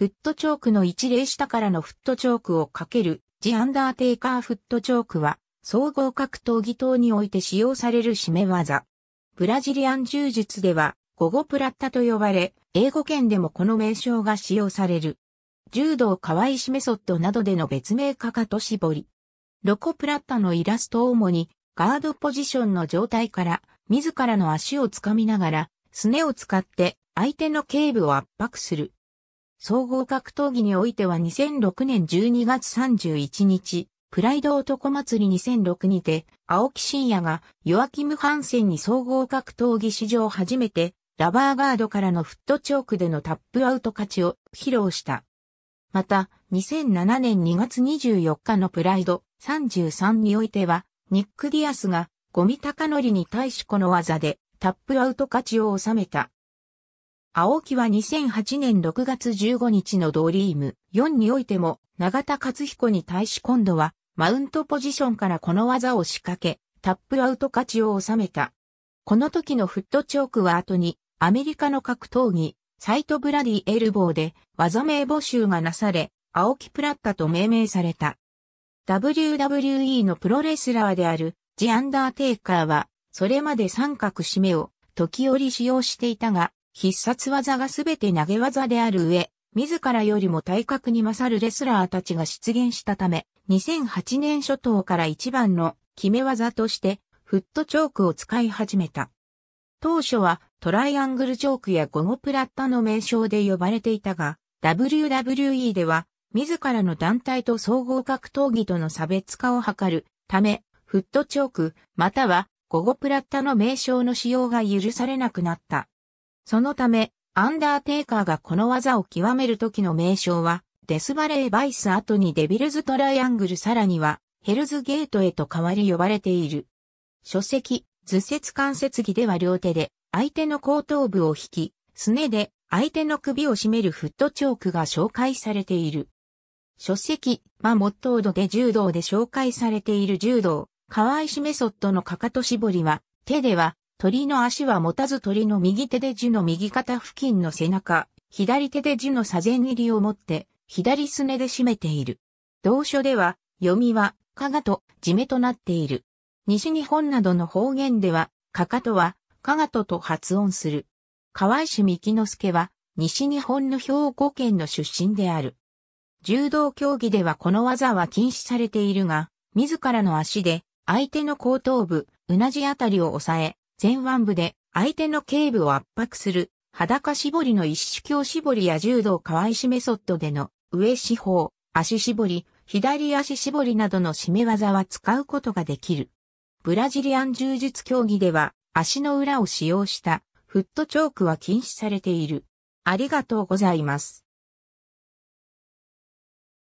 フットチョークの一例下からのフットチョークをかける、ジ・アンダーテイカーフットチョークは、総合格闘技等において使用される締め技。ブラジリアン柔術では、ゴゴプラッタと呼ばれ、英語圏でもこの名称が使用される。柔道河合しメソッドなどでの別名かかと絞り。ロコプラッタのイラストを主に、ガードポジションの状態から、自らの足をつかみながら、すねを使って、相手の頸部を圧迫する。総合格闘技においては2006年12月31日、プライド男祭り2006にて、青木真也がヨアキム・ハンセンに総合格闘技史上初めて、ラバーガードからのフットチョークでのタップアウト勝ちを披露した。また、2007年2月24日のプライド33においては、ニック・ディアスがゴミ高則に対しこの技でタップアウト勝ちを収めた。青木は2008年6月15日のドリーム4においても、永田勝彦に対し今度は、マウントポジションからこの技を仕掛け、タップアウト勝ちを収めた。この時のフットチョークは後に、アメリカの格闘技、サイトブラディエルボーで、技名募集がなされ、青木プラッタと命名された。WWE のプロレスラーである、ジ・アンダーテイカーは、それまで三角締めを、時折使用していたが、必殺技がすべて投げ技である上、自らよりも体格に勝るレスラーたちが出現したため、2008年初頭から一番の決め技として、フットチョークを使い始めた。当初はトライアングルチョークやゴゴプラッタの名称で呼ばれていたが、WWE では自らの団体と総合格闘技との差別化を図るため、フットチョークまたはゴゴプラッタの名称の使用が許されなくなった。そのため、アンダーテイカーがこの技を極める時の名称は、デスバレーバイス後にデビルズトライアングルさらには、ヘルズゲートへと変わり呼ばれている。書籍、図節関節技では両手で、相手の後頭部を引き、すねで、相手の首を絞めるフットチョークが紹介されている。書籍、マモットードで柔道で紹介されている柔道、河合しメソッドのかかと絞りは、手では、鳥の足は持たず鳥の右手で樹の右肩付近の背中、左手で樹の左前入りを持って、左すねで締めている。同書では、読みは、かがと、じめとなっている。西日本などの方言では、かかとは、かがとと発音する。河合石幹之助は、西日本の兵庫県の出身である。柔道競技ではこの技は禁止されているが、自らの足で、相手の後頭部、うなじあたりを抑え、前腕部で相手の頸部を圧迫する裸絞りの一種強絞りや柔道可愛しメソッドでの上四方、足絞り、左足絞りなどの締め技は使うことができる。ブラジリアン柔術競技では足の裏を使用したフットチョークは禁止されている。ありがとうございます。